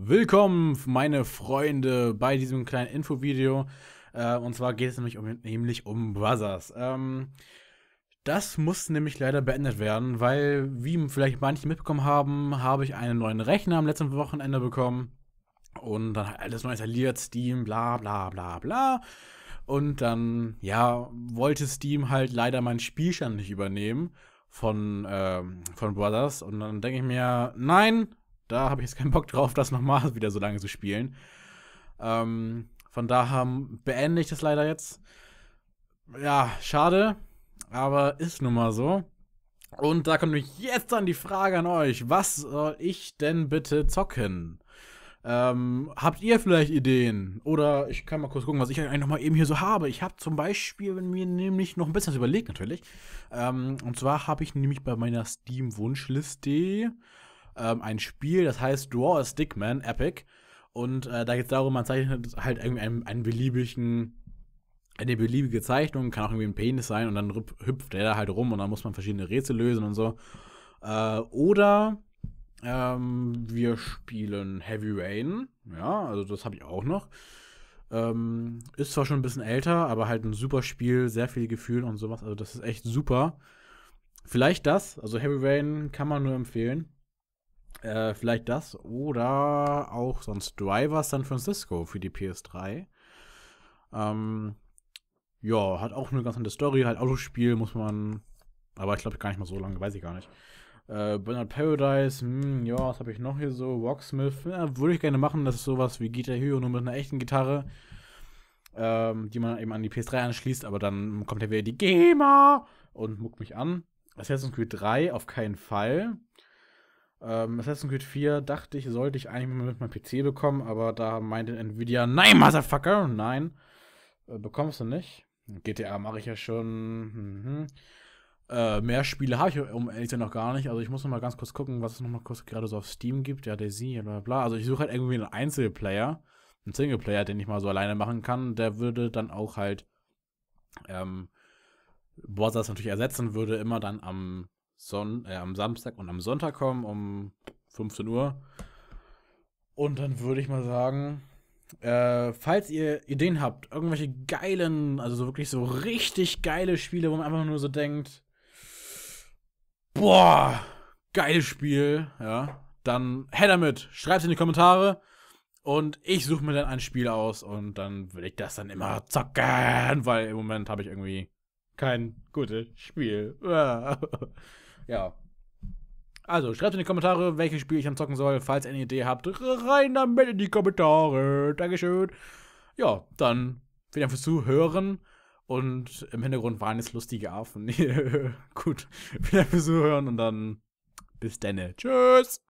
Willkommen, meine Freunde, bei diesem kleinen Infovideo. Äh, und zwar geht es nämlich um, nämlich um Brothers. Ähm, das muss nämlich leider beendet werden, weil, wie vielleicht manche mitbekommen haben, habe ich einen neuen Rechner am letzten Wochenende bekommen. Und dann alles neu installiert, Steam, bla bla bla bla. Und dann, ja, wollte Steam halt leider meinen Spielstand nicht übernehmen von, äh, von Brothers. Und dann denke ich mir, nein, da habe ich jetzt keinen Bock drauf, das nochmal wieder so lange zu spielen. Ähm, von daher beende ich das leider jetzt. Ja, schade, aber ist nun mal so. Und da kommt nämlich jetzt dann die Frage an euch: Was soll ich denn bitte zocken? Ähm, habt ihr vielleicht Ideen? Oder ich kann mal kurz gucken, was ich eigentlich noch mal eben hier so habe. Ich habe zum Beispiel mir nämlich noch ein bisschen was überlegt, natürlich. Ähm, und zwar habe ich nämlich bei meiner Steam-Wunschliste ähm, ein Spiel, das heißt Draw a Stickman Epic. Und äh, da geht es darum, man zeichnet halt irgendwie einen, einen, beliebigen, eine beliebige Zeichnung, kann auch irgendwie ein Penis sein und dann hüpft der da halt rum und dann muss man verschiedene Rätsel lösen und so. Äh, oder ähm, wir spielen Heavy Rain. Ja, also das habe ich auch noch. Ähm, ist zwar schon ein bisschen älter, aber halt ein super Spiel, sehr viel Gefühl und sowas. Also das ist echt super. Vielleicht das, also Heavy Rain kann man nur empfehlen. Äh, vielleicht das oder auch sonst Driver San Francisco für die PS3. Ähm, ja, hat auch eine ganz andere Story, halt Autospiel muss man, aber ich glaube gar nicht mal so lange, weiß ich gar nicht. Äh, Bernard Paradise, mh, hm, ja, was habe ich noch hier so? Rocksmith, ja, würde ich gerne machen, das ist sowas wie Guitar Hero, nur mit einer echten Gitarre, ähm, die man eben an die PS3 anschließt, aber dann kommt ja wieder die GEMA und muckt mich an. Assassin's Creed 3 auf keinen Fall. Ähm, Assassin's Creed 4 dachte ich, sollte ich eigentlich mal mit meinem PC bekommen, aber da meinte Nvidia, nein, Motherfucker, nein, äh, bekommst du nicht. GTA mache ich ja schon. Mhm. Äh, mehr Spiele habe ich um ehrlich gesagt noch gar nicht. Also ich muss noch mal ganz kurz gucken, was es noch mal kurz gerade so auf Steam gibt. Ja, Daisy, bla bla. Also ich suche halt irgendwie einen Einzelplayer, einen Singleplayer, den ich mal so alleine machen kann. Der würde dann auch halt ähm, Brothers natürlich ersetzen, würde immer dann am Son äh, am Samstag und am Sonntag kommen um 15 Uhr. Und dann würde ich mal sagen, äh, falls ihr Ideen habt, irgendwelche geilen, also wirklich so richtig geile Spiele, wo man einfach nur so denkt, boah, geiles Spiel, ja, dann her damit, schreibt in die Kommentare und ich suche mir dann ein Spiel aus und dann will ich das dann immer zocken, weil im Moment habe ich irgendwie kein gutes Spiel. Ja. Also, schreibt in die Kommentare, welches Spiel ich dann zocken soll. Falls ihr eine Idee habt, rein damit in die Kommentare. Dankeschön. Ja, dann vielen Dank fürs Zuhören. Und im Hintergrund waren jetzt lustige Affen. Gut, vielen Dank fürs Zuhören und dann bis denne. Tschüss.